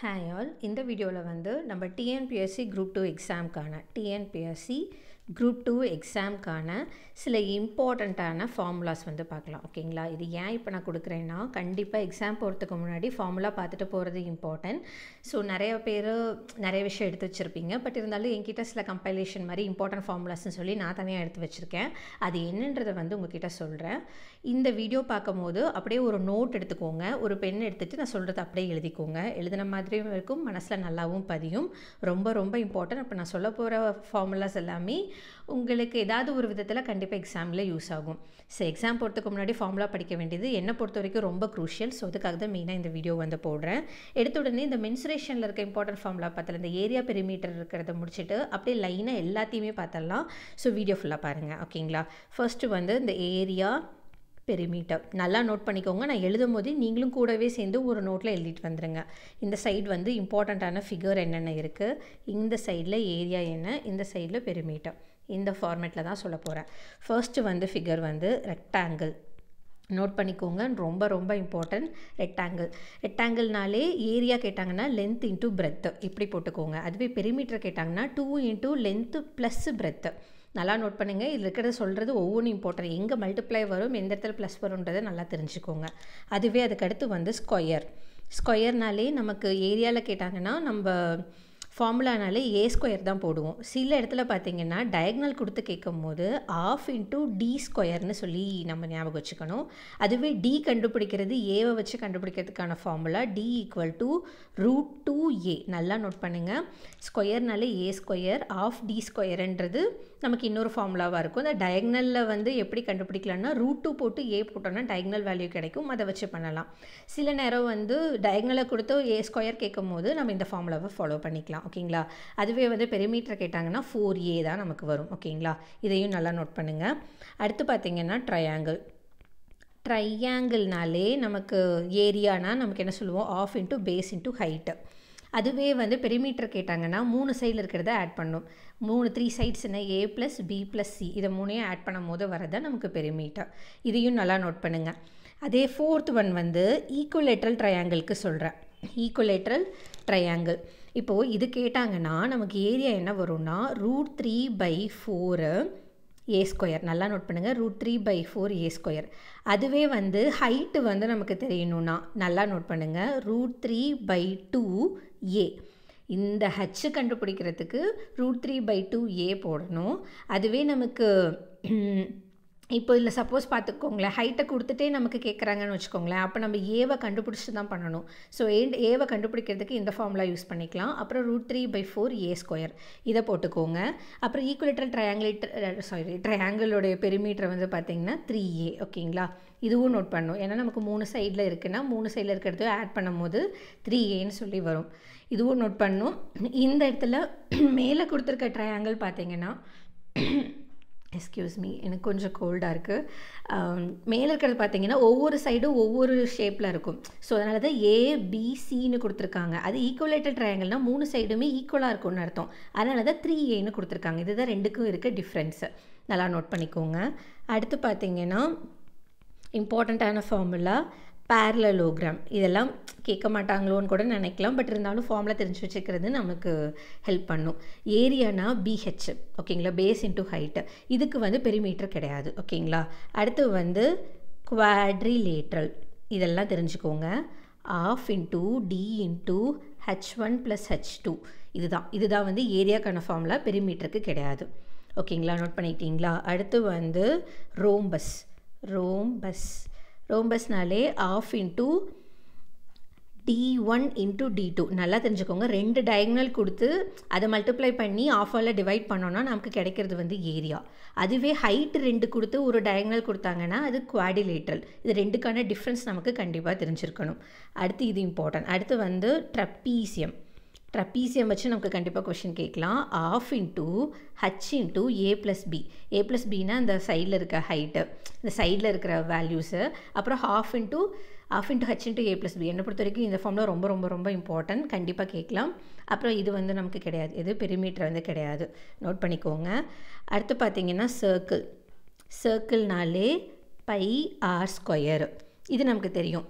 Hi all இந்த வீடியோவில் வந்து நம்ம டிஎன்பிஎஸ்சி குரூப் டூ எக்ஸாம்க்கான டிஎன்பிஎஸ்சி குரூப் டூ எக்ஸாம்க்கான சில இம்பார்ட்டண்ட்டான ஃபார்முலாஸ் வந்து பார்க்கலாம் ஓகேங்களா இது ஏன் இப்போ நான் கொடுக்குறேன்னா கண்டிப்பாக எக்ஸாம் போகிறதுக்கு முன்னாடி ஃபார்முலா பார்த்துட்டு போகிறது இம்பார்ட்டன்ட் ஸோ நிறைய பேர் நிறைய விஷயம் எடுத்து வச்சுருப்பீங்க பட் இருந்தாலும் என்கிட்ட சில கம்பைலேஷன் மாதிரி இம்பார்ட்டன்ட் ஃபார்முலாஸ்னு சொல்லி நான் தனியாக எடுத்து வச்சுருக்கேன் அது என்னன்றதை வந்து உங்ககிட்ட சொல்கிறேன் இந்த வீடியோ பார்க்கும்போது அப்படியே ஒரு நோட் எடுத்துக்கோங்க ஒரு பென் எடுத்துகிட்டு நான் சொல்கிறத அப்படியே எழுதிக்கோங்க எழுதின மாதிரியும் இருக்கும் மனசில் நல்லாவும் பதியும் ரொம்ப ரொம்ப இம்பார்ட்டன்ட் அப்போ நான் சொல்ல போகிற ஃபார்முலாஸ் எல்லாமே உங்களுக்கு ஏதாவது ஒரு விதத்தில் கண்டிப்பாக எக்ஸாமில் யூஸ் ஆகும் ஸோ எக்ஸாம் போகிறதுக்கு முன்னாடி ஃபார்முலா படிக்க வேண்டியது என்னை பொறுத்த வரைக்கும் ரொம்ப க்ரூஷியல் ஸோ அதுக்காக தான் மெயினாக இந்த வீடியோ வந்து போடுறேன் எடுத்த உடனே இந்த மென்சுரேஷனில் இருக்க இம்பார்ட்டன்ட் ஃபார்முலா பார்த்தல இந்த ஏரியா பெருமீட்டர் இருக்கிறத முடிச்சுட்டு அப்படியே லைனாக எல்லாத்தையுமே பார்த்தலாம் ஸோ வீடியோ ஃபுல்லாக பாருங்கள் ஓகேங்களா ஃபர்ஸ்ட்டு வந்து இந்த ஏரியா பெரிமீட்டர் நல்லா நோட் பண்ணிக்கோங்க நான் எழுதும் போது நீங்களும் கூடவே சேர்ந்து ஒரு நோட்டில் எழுதிட்டு வந்துடுங்க இந்த சைடு வந்து இம்பார்ட்டண்ட்டான ஃபிகர் என்னென்ன இருக்குது இந்த சைடில் ஏரியா என்ன இந்த சைடில் பெரிமீட்டர் இந்த ஃபார்மேட்டில் தான் சொல்ல போகிறேன் ஃபர்ஸ்ட்டு வந்து ஃபிகர் வந்து ரெக்டாங்கிள் நோட் பண்ணிக்கோங்க ரொம்ப ரொம்ப இம்பார்ட்டன்ட் ரெக்டாங்கிள் ரெக்டாங்கிள்னாலே ஏரியா கேட்டாங்கன்னா லென்த் இன்ட்டு பிரெத்து இப்படி போட்டுக்கோங்க அதுவே பெருமீட்டர் கேட்டாங்கன்னா two into length plus breadth நல்லா நோட் பண்ணுங்கள் இது இருக்கிறத சொல்கிறது ஒவ்வொன்றும் இம்பார்ட்டன்ட் எங்கே மல்டிப்ளை வரும் எந்த இடத்துல ப்ளஸ் வரும்ன்றதை நல்லா தெரிஞ்சுக்கோங்க அதுவே அதுக்கடுத்து வந்து ஸ்கொயர் ஸ்கொயர்னாலே நமக்கு ஏரியாவில் கேட்டாங்கன்னா நம்ம ஃபார்முலானாலே ஏ ஸ்கொயர் தான் போடுவோம் சில இடத்துல பார்த்தீங்கன்னா டயக்னல் கொடுத்து கேட்கும் போது ஆஃப் இன்ட்டு டி ஸ்கொயர்னு சொல்லி நம்ம ஞாபகம் வச்சுக்கணும் அதுவே டி கண்டுபிடிக்கிறது ஏவை வச்சு கண்டுபிடிக்கிறதுக்கான formula d equal to root two a நல்லா நோட் பண்ணுங்கள் ஸ்கொயர்னாலே ஏ ஸ்கொயர் ஆஃப் டி ஸ்கொயர்ன்றது நமக்கு இன்னொரு ஃபார்முலாவாக இருக்கும் இந்த டயக்னலில் வந்து எப்படி கண்டுபிடிக்கலான்னா ரூட் டூ போட்டு ஏ போட்டோன்னா டயக்னல் வேல்யூ கிடைக்கும் அதை வச்சு பண்ணலாம் சில நேரம் வந்து டயக்னலை கொடுத்து ஏ ஸ்கொயர் கேட்கும் போது நம்ம இந்த ஃபார்முலாவை ஃபாலோ பண்ணிக்கலாம் ஓகேங்களா அதுவே வந்து பெருமீட்டர் கேட்டாங்கன்னா ஃபோர் ஏ தான் நமக்கு வரும் ஓகேங்களா இதையும் நல்லா நோட் பண்ணுங்கள் அடுத்து பார்த்திங்கன்னா ட்ரையாங்கிள் ட்ரையாங்கிள்னாலே நமக்கு ஏரியானா நமக்கு என்ன சொல்லுவோம் half into base into height அதுவே வந்து பெரிமீட்டர் கேட்டாங்கன்னா மூணு சைடில் இருக்கிறத ஆட் பண்ணும் மூணு த்ரீ என்ன a plus b plus c இதை மூணையும் ஆட் பண்ணும் போது வரதான் நமக்கு பெரிமீட்டர் இதையும் நல்லா நோட் பண்ணுங்கள் அதே ஃபோர்த் ஒன் வந்து ஈக்குவலேட்ரல் ட்ரையாங்கிளுக்கு சொல்கிறேன் ஈக்குவலேட்ரல் ட்ரையாங்கிள் இப்போது இது கேட்டாங்கன்னா நமக்கு ஏரியா என்ன வரும்னா root three by four a square நல்லா நோட் பண்ணுங்கள் root three by four a square அதுவே வந்து ஹைட்டு வந்து நமக்கு தெரியணும்னா நல்லா நோட் பண்ணுங்கள் root three by two a இந்த ஹச்சு கண்டுபிடிக்கிறதுக்கு root three by two a போடணும் அதுவே நமக்கு இப்போ இல்லை சப்போஸ் பார்த்துக்கோங்களேன் ஹைட்டை கொடுத்துட்டே நமக்கு கேட்குறாங்கன்னு வச்சுக்கோங்களேன் அப்போ நம்ம ஏவை கண்டுபிடிச்சி தான் பண்ணணும் ஸோ ஏ ஏவை கண்டுபிடிக்கிறதுக்கு இந்த ஃபார்முலா யூஸ் பண்ணிக்கலாம் அப்புறம் root three by four a square இதை போட்டுக்கோங்க அப்புறம் ஈக்குவலேட்டர் ட்ரையாங்கிலேட்டர் சாரி ட்ரையாங்கிளோடைய பெருமீட்டர் வந்து பார்த்திங்கன்னா த்ரீ ஏ ஓகேங்களா இதுவும் நோட் பண்ணும் ஏன்னா நமக்கு மூணு சைடில் இருக்குன்னா மூணு சைடில் இருக்கிறதையும் ஆட் பண்ணும்போது த்ரீ ஏன்னு சொல்லி வரும் இதுவும் நோட் பண்ணும் இந்த இடத்துல மேலே கொடுத்துருக்க ட்ரையாங்கிள் பார்த்திங்கன்னா எஸ்கியூஸ் மீ எனக்கு கொஞ்சம் கோல்டாக இருக்குது மேலே இருக்கிறது பார்த்தீங்கன்னா ஒவ்வொரு சைடும் ஒவ்வொரு ஷேப்பில் இருக்கும் ஸோ அதனால தான் ஏபிசின்னு கொடுத்துருக்காங்க அது ஈக்குவலேட்டட் ட்ரையாங்கிள்னால் மூணு சைடுமே ஈக்குவலாக இருக்கும்னு அர்த்தம் அதனால தான் த்ரீ ஏன்னு கொடுத்துருக்காங்க இதுதான் ரெண்டுக்கும் இருக்க டிஃப்ரென்ஸு நல்லா நோட் பண்ணிக்கோங்க அடுத்து பார்த்தீங்கன்னா இம்பார்ட்டண்ட்டான ஃபார்முலா பேரலோகிராம் இதெல்லாம் கேட்க மாட்டாங்களோன்னு கூட நினைக்கலாம் பட் இருந்தாலும் ஃபார்மில் தெரிஞ்சு வச்சுக்கிறது நமக்கு ஹெல்ப் பண்ணும் ஏரியானா பிஹெச் ஓகேங்களா பேஸ் இன்ட்டு ஹைட்டு இதுக்கு வந்து பெரிமீட்டர் கிடையாது ஓகேங்களா அடுத்து வந்து குவாட்ரிலேட்ரல் இதெல்லாம் தெரிஞ்சுக்கோங்க half into d into h one plus h two இதுதான் இதுதான் வந்து ஏரியாக்கான ஃபார்மில் பெரிமீட்டருக்கு கிடையாது ஓகேங்களா நோட் பண்ணிக்கிட்டீங்களா அடுத்து வந்து ரோம்பஸ் ரோம்பஸ் ரோம்பஸ்னாலே half into d one into d two நல்லா தெரிஞ்சுக்கோங்க ரெண்டு டயக்னல் கொடுத்து அதை மல்டிப்ளை பண்ணி ஆஃபால் டிவைட் பண்ணோன்னா நமக்கு கிடைக்கிறது வந்து ஏரியா அதுவே ஹைட் ரெண்டு கொடுத்து ஒரு டயக்னல் கொடுத்தாங்கன்னா அது குவாடிலேட்ரல் இது ரெண்டுக்கான டிஃப்ரென்ஸ் நமக்கு கண்டிப்பாக தெரிஞ்சிருக்கணும் அடுத்து இது இம்பார்ட்டன்ட் அடுத்து வந்து ட்ரப்பீசியம் ட்ரப்பீசியம் வச்சு நமக்கு கண்டிப்பாக கொஷின் கேட்கலாம் half into h into a plus b a plus பின்னா இந்த சைடில் இருக்க ஹைட்டு இந்த சைடில் இருக்கிற வேல்யூஸு அப்புறம் half into half into h into a plus b என்னை பொறுத்த வரைக்கும் இந்த ஃபார்மில் ரொம்ப ரொம்ப ரொம்ப இம்பார்ட்டன்ட் கண்டிப்பாக கேட்கலாம் அப்புறம் இது வந்து நமக்கு கிடையாது எது பெருமீட்டர் வந்து கிடையாது நோட் பண்ணிக்கோங்க அடுத்து பார்த்திங்கன்னா சர்க்கிள் சர்க்கிள்னாலே பை ஆர் ஸ்கொயர் இது நமக்கு தெரியும்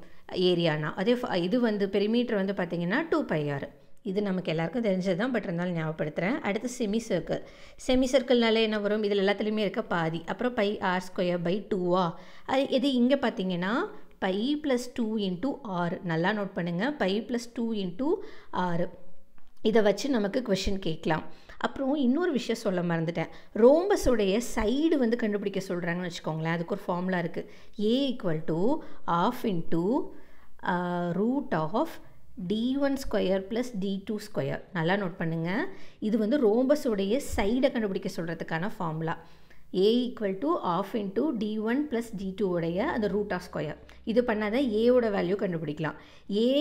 ஏரியானா அதே இது வந்து பெருமீட்டர் வந்து பார்த்திங்கன்னா டூ பை ஆர் இது நமக்கு எல்லாருக்கும் தெரிஞ்சது தான் பட் இருந்தாலும் ஞாபகப்படுத்துகிறேன் அடுத்து செமி சர்க்கிள் செமி சர்க்கிள்னாலே என்ன வரும் இதில் எல்லாத்துலேயுமே இருக்க பாதி அப்புறம் பை ஆர் ஸ்கொயர் பை டூவா அது இது இங்கே பார்த்தீங்கன்னா பை ப்ளஸ் டூ இன்ட்டு ஆறு நல்லா நோட் பண்ணுங்கள் பை ப்ளஸ் டூ இன்ட்டு ஆறு இதை வச்சு நமக்கு கொஷின் கேட்கலாம் அப்புறம் இன்னொரு விஷயம் சொல்ல மறந்துட்டேன் ரோம்பஸுடைய சைடு வந்து கண்டுபிடிக்க சொல்கிறாங்கன்னு வச்சுக்கோங்களேன் அதுக்கு ஒரு ஃபார்முலா இருக்குது a equal to half into root of d one square plus d two square நல்லா நோட் பண்ணுங்கள் இது வந்து ரோம்பஸுடைய சைடை கண்டுபிடிக்க சொல்கிறதுக்கான formula a equal to half into d one plus d two உடைய அந்த ரூட் ஆஃப் ஸ்கொயர் இது பண்ணால் தான் ஏவோட வேல்யூ கண்டுபிடிக்கலாம் ஏ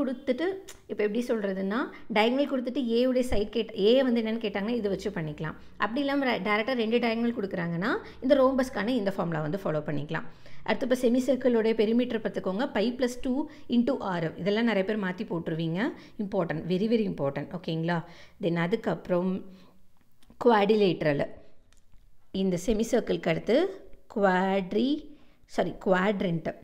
கொடுத்துட்டு இப்போ எப்படி சொல்கிறதுன்னா டயங்கல் கொடுத்துட்டு ஏவுடைய சைட் கேட் ஏ வந்து என்னென்னு கேட்டாங்கன்னா இதை வச்சு பண்ணிக்கலாம் அப்படி இல்லாமல் டேரெக்டாக ரெண்டு டயங்கல் கொடுக்குறாங்கன்னா இந்த ரோம்பஸ்க்கான இந்த ஃபார்முலா வந்து ஃபாலோ பண்ணிக்கலாம் அடுத்து இப்போ செமி சர்க்கிளோடைய பெருமீட்டர் பார்த்துக்கோங்க பை ப்ளஸ் டூ இன்ட்டு ஆரம் இதெல்லாம் நிறைய பேர் மாற்றி போட்டுருவீங்க இம்பார்ட்டன்ட் வெரி வெரி இம்பார்ட்டன்ட் ஓகேங்களா தென் அதுக்கப்புறம் குவாடிலேட்டரில் இந்த செமி சர்க்கிள்க்கு அடுத்து குவாட்ரி சாரி குவாட்ரெண்ட்டு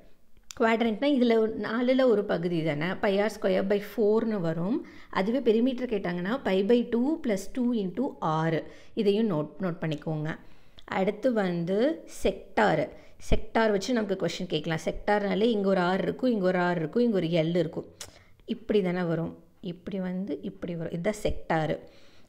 குவாட்ரெண்ட்னால் இதில் நாலில் ஒரு பகுதி தானே பை ஆர் ஸ்கொயர் பை ஃபோர்னு வரும் அதுவே பெருமீட்டர் கேட்டாங்கன்னா pi pi two plus two into ஆறு இதையும் நோட் நோட் பண்ணிக்கோங்க அடுத்து வந்து செக்டார் செக்டார் வச்சு நமக்கு கொஷின் கேட்கலாம் செக்டார்னாலே இங்கே ஒரு ஆறு இருக்கும் இங்கே ஒரு ஆறு இருக்கும் இங்கே ஒரு எல் இருக்கும் இப்படி தானே வரும் இப்படி வந்து இப்படி வரும் இதுதான் செக்டாரு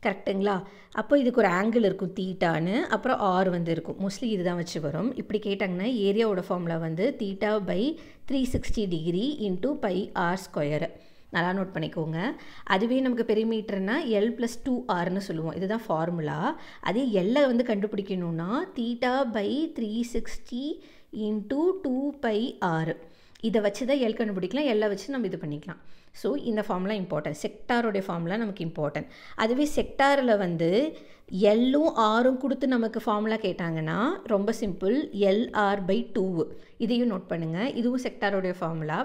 கரெக்டுங்களா அப்போ இதுக்கு ஒரு ஆங்கிள் இருக்கும் தீட்டான்னு அப்புறம் ஆறு வந்து இருக்கும் மோஸ்ட்லி இதுதான் வச்சு வரும் இப்படி கேட்டாங்கன்னா ஏரியாவோட ஃபார்மில் வந்து theta by three sixty degree into pi r square நல்லா நோட் பண்ணிக்கோங்க அதுவே நமக்கு பெரிமீட்டர்னா எல் ப்ளஸ் டூ ஆர்னு சொல்லுவோம் இதுதான் ஃபார்முலா அதே எல்லை வந்து கண்டுபிடிக்கணும்னா theta by three sixty into two pi ஆறு இதை வச்சு தான் எல் கண்டுபிடிக்கலாம் எல்லை வச்சு நம்ம இது பண்ணிக்கலாம் ஸோ இந்த ஃபார்ம்லாம் இம்பார்ட்டன்ட் செக்டாரோடைய ஃபார்ம்லாம் நமக்கு இம்பார்ட்டன்ட் அதுவே செக்டாரில் வந்து எல்லும் ஆறும் கொடுத்து நமக்கு ஃபார்முலா கேட்டாங்கன்னா ரொம்ப சிம்பிள் எல்ஆர் பை டூ இதையும் நோட் பண்ணுங்கள் இதுவும் செக்டாரோடைய ஃபார்முலா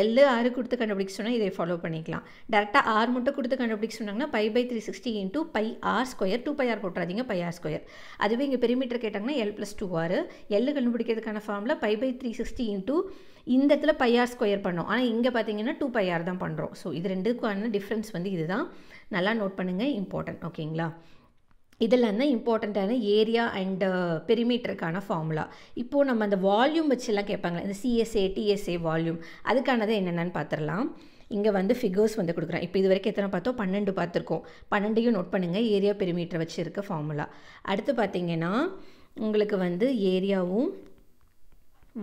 எல்லு ஆறு கொடுத்து கண்டுபிடிக்க சொன்னால் இதை ஃபாலோ பண்ணிக்கலாம் டேரெக்டாக ஆர் மட்டும் கொடுத்து கண்டுபிடிக்க சொன்னாங்கன்னா by by three sixty into pi r square two pi r போட்டுறாதீங்க பை ஆர் ஸ்கொயர் அதுவே இங்கே பெருமீட்டர் கேட்டாங்கன்னா எல் ப்ளஸ் டூ ஆறு எல் கண்டுபிடிக்கிறதுக்கான ஃபார்மில் by by three sixty into இந்த இடத்துல பையார் ஸ்கொயர் பண்ணோம் ஆனால் இங்கே பார்த்தீங்கன்னா டூ பை ஆர் தான் பண்ணுறோம் ஸோ இது ரெண்டுக்கான டிஃப்ரென்ஸ் வந்து இதுதான் நல்லா நோட் பண்ணுங்கள் இம்பார்ட்டன்ட் ஓகேங்களா இதில் என்ன இம்பார்ட்டண்ட்டான ஏரியா அண்டு பெரிமீட்டருக்கான ஃபார்முலா இப்போது நம்ம அந்த வால்யூம் வச்செல்லாம் கேட்பாங்க இந்த சிஎஸ்ஏ டிஎஸ்ஏ வால்யூம் அதுக்கானது என்னென்னு பார்த்துடலாம் இங்கே வந்து ஃபிகர்ஸ் வந்து கொடுக்குறேன் இப்போ இது வரைக்கும் எத்தனை பார்த்தோம் பன்னெண்டு பார்த்துருக்கோம் பன்னெண்டையும் நோட் பண்ணுங்கள் ஏரியா பெரிமீட்டர் வச்சுருக்க ஃபார்முலா அடுத்து பார்த்தீங்கன்னா உங்களுக்கு வந்து ஏரியாவும்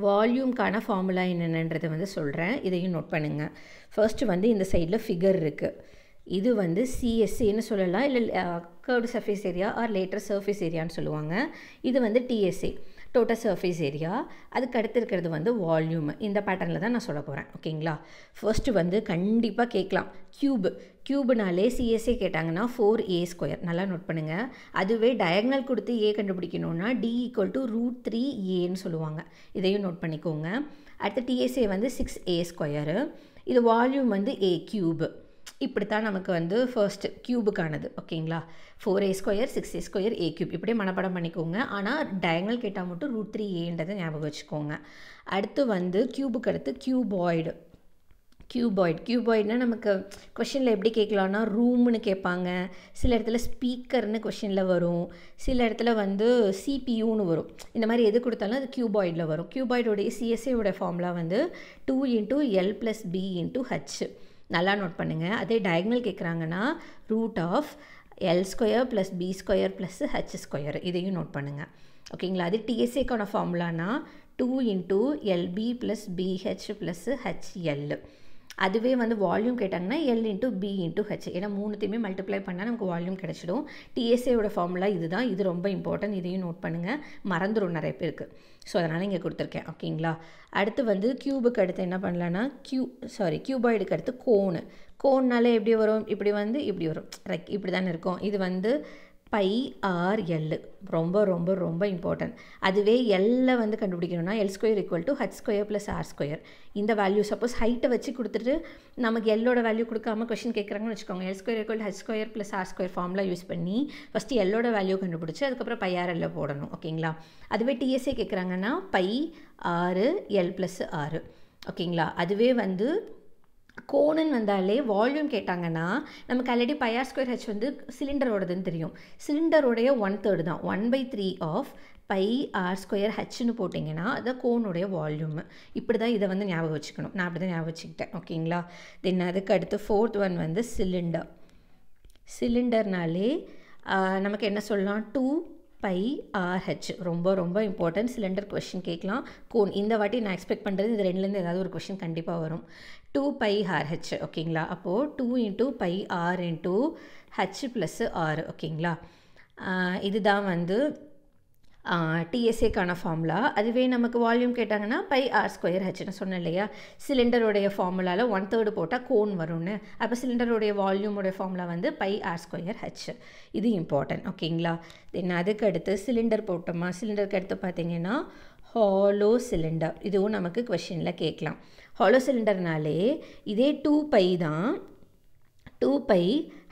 வால்யூம்கான ஃபார்முலா என்னென்னன்றதை வந்து சொல்கிறேன் இதையும் நோட் பண்ணுங்கள் ஃபர்ஸ்ட்டு வந்து இந்த சைடில் ஃபிகர் இருக்குது இது வந்து சிஎஸ்சின்னு e சொல்லலாம் இல்லை curved surface area or lateral surface ஏரியான்னு சொல்லுவாங்க இது வந்து டிஎஸ்சி டோட்டல் சர்ஃபேஸ் ஏரியா அதுக்கு அடுத்து இருக்கிறது வந்து வால்யூம் இந்த பேட்டர்னில் தான் நான் சொல்ல போகிறேன் ஓகேங்களா ஃபர்ஸ்ட்டு வந்து கண்டிப்பாக கேட்கலாம் க்யூப் க்யூப்னாலே சிஎஸ்ஏ கேட்டாங்கன்னா ஃபோர் ஏ ஸ்கொயர் நல்லா நோட் பண்ணுங்கள் அதுவே டயக்னல் கொடுத்து ஏ கண்டுபிடிக்கணும்னா d equal to root three ஏன்னு சொல்லுவாங்க இதையும் நோட் பண்ணிக்கோங்க அடுத்து டிஎஸ்ஏ e வந்து சிக்ஸ் ஏ ஸ்கொயரு இது வால்யூம் வந்து ஏ க்யூப் இப்படித்தான் நமக்கு வந்து ஃபர்ஸ்ட் க்யூபுக்கானது ஓகேங்களா four a square six a square a cube இப்படியே மனப்படம் பண்ணிக்கோங்க ஆனால் டயங்கல் கேட்டால் மட்டும் ரூட் த்ரீ ஏன்றதை ஞாபகம் வச்சுக்கோங்க அடுத்து வந்து க்யூபுக்கு அடுத்து க்யூபாய்டு க்யூபாய்டு க்யூபாய்ட்னா நமக்கு கொஷினில் எப்படி கேட்கலான்னா ரூம்னு கேட்பாங்க சில இடத்துல ஸ்பீக்கர்னு கொஷினில் வரும் சில இடத்துல வந்து சிபியூன்னு வரும் இந்த மாதிரி எது கொடுத்தாலும் அது க்யூபாய்டில் வரும் க்யூபாய்டோடைய சிஎஸ்ஏவோட ஃபார்ம்லாம் வந்து two into l plus b into h நல்லா நோட் பண்ணுங்கள் அதே டயக்னல் கேட்குறாங்கன்னா root of l square plus b square plus h square இதையும் நோட் பண்ணுங்கள் ஓகேங்களா அது டிஎஸ்ஏக்கான ஃபார்முலானா two into l b plus b h plus h l அதுவே வந்து வால்யூம் கேட்டாங்கன்னா l into b into h ஏன்னா மூணுத்தையுமே மல்டிப்ளை பண்ணால் நமக்கு வால்யூம் கிடச்சிடும் டிஎஸ்ஏயோட ஃபார்முலா இதுதான் இது ரொம்ப இம்பார்ட்டன்ட் இதையும் நோட் பண்ணுங்கள் மறந்துடும் நிறைய பேருக்கு ஸோ அதனால் இங்கே கொடுத்துருக்கேன் ஓகேங்களா அடுத்து வந்து க்யூபுக்கு அடுத்து என்ன பண்ணலான்னா க்யூ சாரி க்யூபாய்டுக்கு அடுத்து கோனு கோன்னாலே எப்படி வரும் இப்படி வந்து இப்படி வரும் ரைக் இப்படி தானே இருக்கும் இது வந்து பை ஆர் எல்லு ரொம்ப ரொம்ப ரொம்ப இம்பார்ட்டன்ட் அதுவே எல்லை வந்து கண்டுபிடிக்கணும்னா l square equal to h square plus r square இந்த வேல்யூ சப்போஸ் ஹைட்டை வச்சு கொடுத்துட்டு நமக்கு எல்லோட வேல்யூ கொடுக்காம கொஷின் கேட்குறாங்கன்னு வச்சுக்கோங்க l square equal h square plus r square ஃபார்ம்லாம் யூஸ் பண்ணி ஃபஸ்ட்டு எல்லோட வேல்யூ கண்டுபிடிச்சி அதுக்கப்புறம் பை ஆர் எல்லை போடணும் ஓகேங்களா அதுவே டிஎஸ்ஏ கேட்குறாங்கன்னா பை ஆறு எல் ப்ளஸ் ஆறு ஓகேங்களா அதுவே வந்து கோணன் வந்தாலே வால்யூம் கேட்டாங்கன்னா நமக்கு ஆல்ரெடி பையார் ஸ்கொயர் ஹெச் வந்து சிலிண்டரோடதுன்னு தெரியும் சிலிண்டருடைய ஒன் தேர்டு தான் one by three of pi r square ஹெச்னு போட்டிங்கன்னா அதை கோனுடைய வால்யூம் இப்படி தான் இதை வந்து ஞாபகம் வச்சுக்கணும் நான் அப்படி தான் ஞாபகம் வச்சுக்கிட்டேன் ஓகேங்களா தென் அதுக்கு அடுத்து ஃபோர்த் ஒன் வந்து சிலிண்டர் சிலிண்டர்னாலே நமக்கு என்ன சொல்லலாம் டூ பை ஆர்ஹெச் ரொம்ப ரொம்ப இம்பார்ட்டன்ட் சிலிண்டர் கொஷின் கேட்கலாம் கோன் இந்த வாட்டி நான் எக்ஸ்பெக்ட் பண்ணுறது இது ரெண்டுலேருந்து ஏதாவது ஒரு கொஷின் கண்டிப்பாக வரும் டூ பை ஆர்ஹெச் ஓகேங்களா அப்போது two into pi r into h plus r ஓகேங்களா இதுதான் வந்து டிஎஸ்ஏக்கான ஃபார்முலா அதுவே நமக்கு வால்யூம் கேட்டாங்கன்னா பை ஆர் ஸ்கொயர் ஹெச்னு சொன்னேன் இல்லையா சிலிண்டருடைய ஃபார்முலாவில் ஒன் தேர்டு போட்டால் கோன் வரும்னு அப்போ சிலிண்டருடைய வால்யூமுடைய ஃபார்முலா வந்து பை ஆர் ஸ்கொயர் ஹெச் இது இம்பார்ட்டன்ட் ஓகேங்களா தென் அதுக்கு அடுத்து சிலிண்டர் போட்டோமா சிலிண்டருக்கு அடுத்து பார்த்தீங்கன்னா ஹாலோ சிலிண்டர் இதுவும் நமக்கு கொஷினில் கேட்கலாம் ஹாலோ சிலிண்டர்னாலே இதே டூ பை தான் டூ பை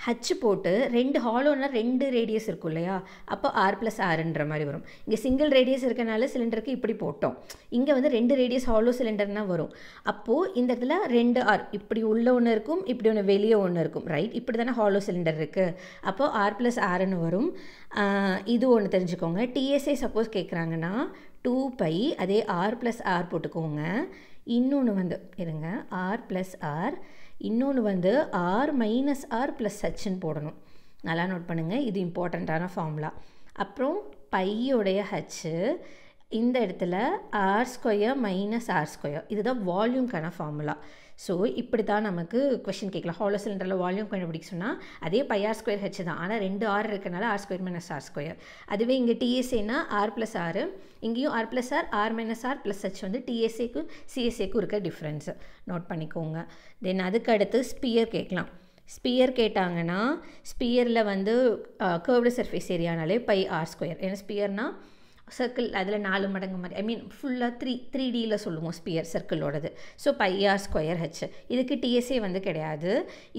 ஹச் போட்டு ரெண்டு ஹாலோனால் ரெண்டு ரேடியஸ் இருக்கும் இல்லையா அப்போ ஆர் ப்ளஸ் ஆர்ன்ற மாதிரி வரும் இங்கே சிங்கிள் ரேடியஸ் இருக்கனால சிலிண்டருக்கு இப்படி போட்டோம் இங்கே வந்து ரெண்டு ரேடியஸ் ஹாலோ சிலிண்டர்னால் வரும் அப்போது இந்த இடத்துல ரெண்டு ஆர் இப்படி உள்ள ஒன்று இருக்கும் இப்படி ஒன்று வெளியே ஒன்று இருக்கும் ரைட் இப்படி தானே ஹாலோ சிலிண்டர் இருக்குது அப்போது ஆர் ப்ளஸ் ஆர்னு வரும் இது ஒன்று தெரிஞ்சுக்கோங்க டிஎஸ்ஐ சப்போஸ் கேட்குறாங்கன்னா டூ பை அதே ஆர் ப்ளஸ் ஆர் போட்டுக்கோங்க இன்னொன்று வந்து இருங்க ஆர் ப்ளஸ் ஆர் இன்னொன்று வந்து ஆர் மைனஸ் ஆர் ப்ளஸ் ஹச்ன்னு போடணும் நல்லா நோட் பண்ணுங்கள் இது இம்பார்ட்டண்ட்டான ஃபார்முலா அப்புறம் பையோடைய ஹச்சு இந்த இடத்துல r square minus r square இதுதான் வால்யூம்கான ஃபார்முலா ஸோ இப்படி தான் நமக்கு கொஷின் கேட்கலாம் ஹாலோ சிலிண்டரில் வால்யூம் கண்டுபிடிக்க சொன்னால் அதே பை ஆர் ஸ்கொயர் ஹெச் தான் ஆனால் ரெண்டு ஆர் இருக்கிறனால r square minus r square அதுவே இங்கே டிஎஸ்ஏனா ஆர் ப்ளஸ் ஆறு இங்கேயும் r plus r r minus r plus h வந்து டிஎஸ்ஏக்கும் சிஎஸ்ஏக்கும் இருக்க டிஃப்ரென்ஸு நோட் பண்ணிக்கோங்க தென் அதுக்கு அடுத்து ஸ்பியர் கேட்கலாம் ஸ்பியர் கேட்டாங்கன்னா ஸ்பியரில் வந்து கேர்வ்டு சர்ஃபேஸ் ஏரியானாலே பை ஆர் ஸ்கொயர் ஏன்னா ஸ்பியர்னால் சர்க்கிள் அதில் நாலு மடங்கு மாதிரி ஐ மீன் ஃபுல்லாக த்ரீ த்ரீ டியில் சொல்லுவோம் ஸ்பியர் சர்க்கிளோடது ஸோ பையார் ஸ்கொயர் ஹெச் இதுக்கு டிஎஸ்ஏ வந்து கிடையாது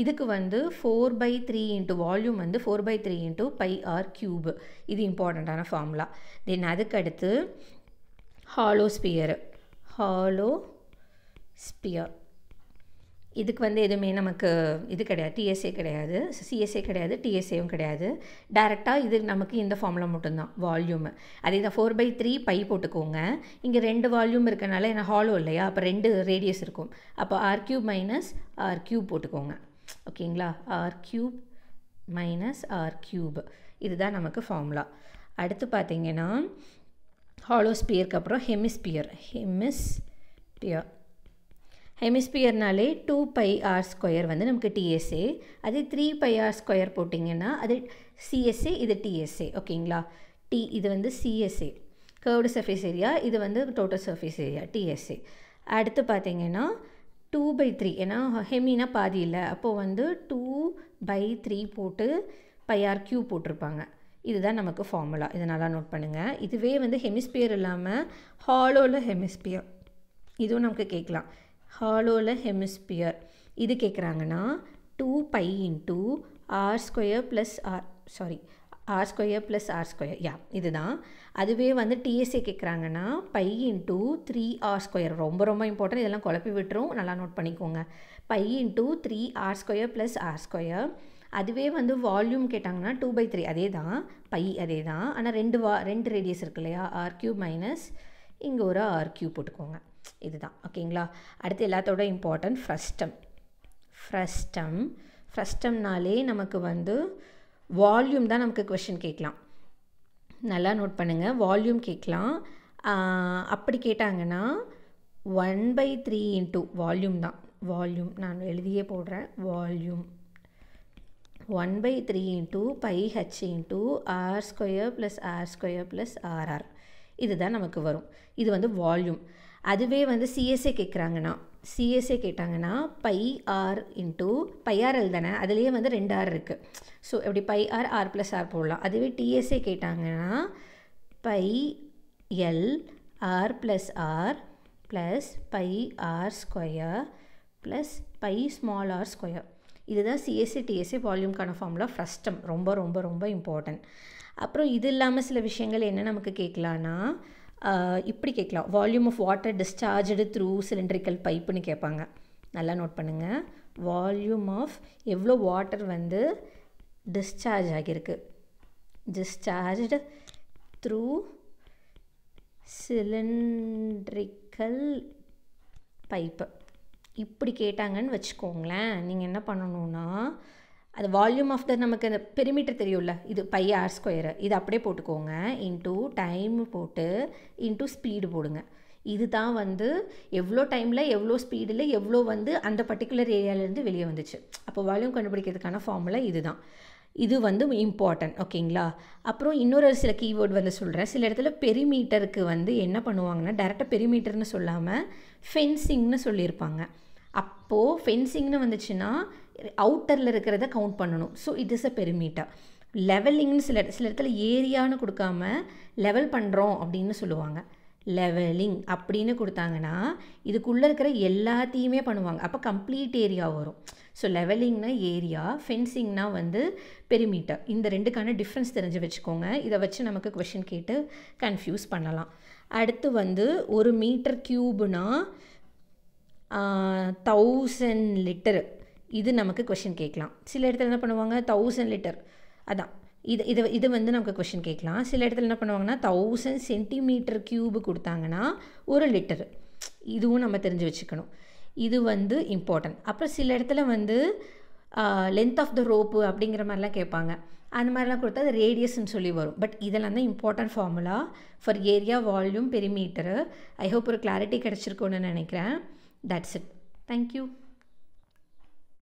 இதுக்கு வந்து four by three into volume வந்து four by three into pi r cube இது இம்பார்ட்டண்ட்டான ஃபார்முலா தென் அதுக்கடுத்து ஹாலோ ஸ்பியர் ஹாலோ ஸ்பியர் இதுக்கு வந்து எதுவுமே நமக்கு இது கிடையாது டிஎஸ்ஏ கிடையாது சிஎஸ்ஏ கிடையாது டிஎஸ்ஏவும் கிடையாது டேரெக்டாக இது நமக்கு இந்த ஃபார்மில் மட்டும்தான் வால்யூம் அதே தான் ஃபோர் பை த்ரீ பை போட்டுக்கோங்க இங்கே ரெண்டு வால்யூம் இருக்கனால ஏன்னா ஹாலோ இல்லையா அப்போ ரெண்டு ரேடியஸ் இருக்கும் அப்போ r cube minus r cube போட்டுக்கோங்க ஓகேங்களா r cube minus r cube இதுதான் நமக்கு ஃபார்முலா அடுத்து பார்த்தீங்கன்னா ஹாலோஸ்பியருக்கு அப்புறம் ஹெமிஸ்பியர் ஹெமிஸ்பியர் ஹெமிஸ்பியர்னாலே டூ பை ஆர் ஸ்கொயர் வந்து நமக்கு டிஎஸ்ஏ அது த்ரீ பை ஆர் ஸ்கொயர் போட்டிங்கன்னா அது சிஎஸ்ஏ இது டிஎஸ்ஏ ஓகேங்களா டி இது வந்து சிஎஸ்ஏ கேர்வ்டு சர்ஃபேஸ் ஏரியா இது வந்து டோட்டல் சர்ஃபேஸ் ஏரியா டிஎஸ்ஏ அடுத்து பார்த்தீங்கன்னா டூ பை த்ரீ ஏன்னா ஹெமினா பாதி இல்லை அப்போது வந்து டூ பை த்ரீ போட்டு பையார் கியூ போட்டிருப்பாங்க இதுதான் நமக்கு ஃபார்முலா இதை நல்லா நோட் பண்ணுங்கள் இதுவே வந்து ஹெமிஸ்பியர் இல்லாமல் ஹாலோவில் ஹெமிஸ்பியர் இதுவும் நமக்கு கேட்கலாம் ஹாலோவில் ஹெமிஸ்பியர் இது கேட்குறாங்கன்னா two pi into r square plus r sorry r square plus r square yeah இதுதான் அதுவே வந்து டிஎஸ்ஏ கேட்குறாங்கன்னா pi into three r square ரொம்ப ரொம்ப இம்பார்ட்டன்ட் இதெல்லாம் குழப்பி விட்டுரும் நல்லா நோட் பண்ணிக்கோங்க pi into three r square plus r square அதுவே வந்து வால்யூம் கேட்டாங்கன்னா டூ பை த்ரீ அதே தான் பை அதே தான் ஆனால் ரெண்டு வா ரெண்டு ரேடியஸ் இருக்கு இல்லையா ஆர் க்யூப் மைனஸ் இங்கே ஒரு ஆர் க்யூப் போட்டுக்கோங்க இதுதான் ஓகேங்களா அடுத்து எல்லாத்தோட இம்பார்ட்டன்ட் ஃப்ரஸ்டம் ஃப்ரஸ்டம் ஃப்ரஸ்டம்னாலே நமக்கு வந்து வால்யூம் தான் நமக்கு கொஷின் கேட்கலாம் நல்லா நோட் பண்ணுங்கள் வால்யூம் கேட்கலாம் அப்படி கேட்டாங்கன்னா one by three into volume தான் வால்யூம் நான் எழுதியே போடுறேன் volume one by three into pi h into r square plus r square plus r r இதுதான் நமக்கு வரும் இது வந்து வால்யூம் அதுவே வந்து சிஎஸ்ஏ கேட்குறாங்கன்னா சிஎஸ்ஏ கேட்டாங்கன்னா பை ஆர் இன்ட்டு பைஆர்எல் தானே அதுலேயே வந்து ரெண்டு ஆர் இருக்குது ஸோ எப்படி pi r r plus r போடலாம் அதுவே டிஎஸ்ஏ கேட்டாங்கன்னா pi l r plus r plus pi r square plus pi small r square இதுதான் சிஎஸ்சி டிஎஸ்சி வால்யூம்கான ஃபார்முலா ஃப்ரஸ்டம் ரொம்ப ரொம்ப ரொம்ப இம்பார்ட்டன்ட் அப்புறம் இது இல்லாமல் சில விஷயங்கள் என்ன நமக்கு கேட்கலான்னா இப்படி கேட்கலாம் volume of water discharged through cylindrical பைப்புன்னு கேட்பாங்க நல்லா நோட் பண்ணுங்கள் வால்யூம் ஆஃப் எவ்வளோ வாட்டர் வந்து டிஸ்சார்ஜ் ஆகியிருக்கு டிஸ்சார்ஜ்டு த்ரூ சிலிண்ட்ரிக்கல் பைப்பு இப்படி கேட்டாங்கன்னு வச்சுக்கோங்களேன் நீங்கள் என்ன பண்ணணுன்னா அது வால்யூம் ஆஃப் த நமக்கு அந்த பெரிமீட்டர் தெரியும்ல இது பை ஆர் ஸ்கொயரு இது அப்படியே போட்டுக்கோங்க இன்ட்டு டைம் போட்டு இன்ட்டு ஸ்பீடு போடுங்க இது தான் வந்து எவ்வளோ டைமில் எவ்வளோ ஸ்பீடில் எவ்வளோ வந்து அந்த பர்டிகுலர் ஏரியாவிலேருந்து வெளியே வந்துச்சு அப்போ வால்யூம் கண்டுபிடிக்கிறதுக்கான ஃபார்முலா இது தான் இது வந்து இம்பார்ட்டன்ட் ஓகேங்களா அப்புறம் இன்னொரு சில கீவேர்டு வந்து சொல்கிறேன் சில இடத்துல பெரிமீட்டருக்கு வந்து என்ன பண்ணுவாங்கன்னா டேரெக்டாக பெரிமீட்டர்னு சொல்லாமல் ஃபென்சிங்னு சொல்லியிருப்பாங்க அப்போது ஃபென்சிங்னு வந்துச்சுன்னா அவுட்டரில் இருக்கிறத கவுண்ட் பண்ணணும் so it is a perimeter லெவலிங்னு சில சில இடத்துல ஏரியான்னு கொடுக்காம லெவல் பண்ணுறோம் அப்படின்னு சொல்லுவாங்க லெவலிங் அப்படின்னு கொடுத்தாங்கன்னா இதுக்குள்ளே இருக்கிற எல்லாத்தையுமே பண்ணுவாங்க அப்போ கம்ப்ளீட் ஏரியா வரும் ஸோ லெவலிங்னா ஏரியா ஃபென்சிங்னா வந்து பெருமீட்டர் இந்த ரெண்டுக்கான டிஃப்ரென்ஸ் தெரிஞ்சு வச்சுக்கோங்க இதை வச்சு நமக்கு கொஷின் கேட்டு கன்ஃபியூஸ் பண்ணலாம் அடுத்து வந்து ஒரு மீட்டர் க்யூப்னால் தௌசண்ட் லிட்டரு இது நமக்கு கொஷின் கேட்கலாம் சில இடத்துல என்ன பண்ணுவாங்க தௌசண்ட் லிட்டர் அதான் இது இது இது வந்து நமக்கு கொஷின் கேட்கலாம் சில இடத்துல என்ன பண்ணுவாங்கன்னா தௌசண்ட் சென்டிமீட்டர் க்யூபு கொடுத்தாங்கன்னா ஒரு லிட்டரு இதுவும் நம்ம தெரிஞ்சு வச்சுக்கணும் இது வந்து இம்பார்ட்டன்ட் அப்புறம் சில இடத்துல வந்து லென்த் ஆஃப் த ரோப்பு அப்படிங்கிற மாதிரிலாம் கேட்பாங்க அந்த மாதிரிலாம் கொடுத்தா அது ரேடியஸ்ன்னு சொல்லி வரும் பட் இதெல்லாம் தான் important formula for area volume perimeter I hope ஒரு கிளாரிட்டி கிடச்சிருக்கோன்னு நினைக்கிறேன் That's it. Thank you.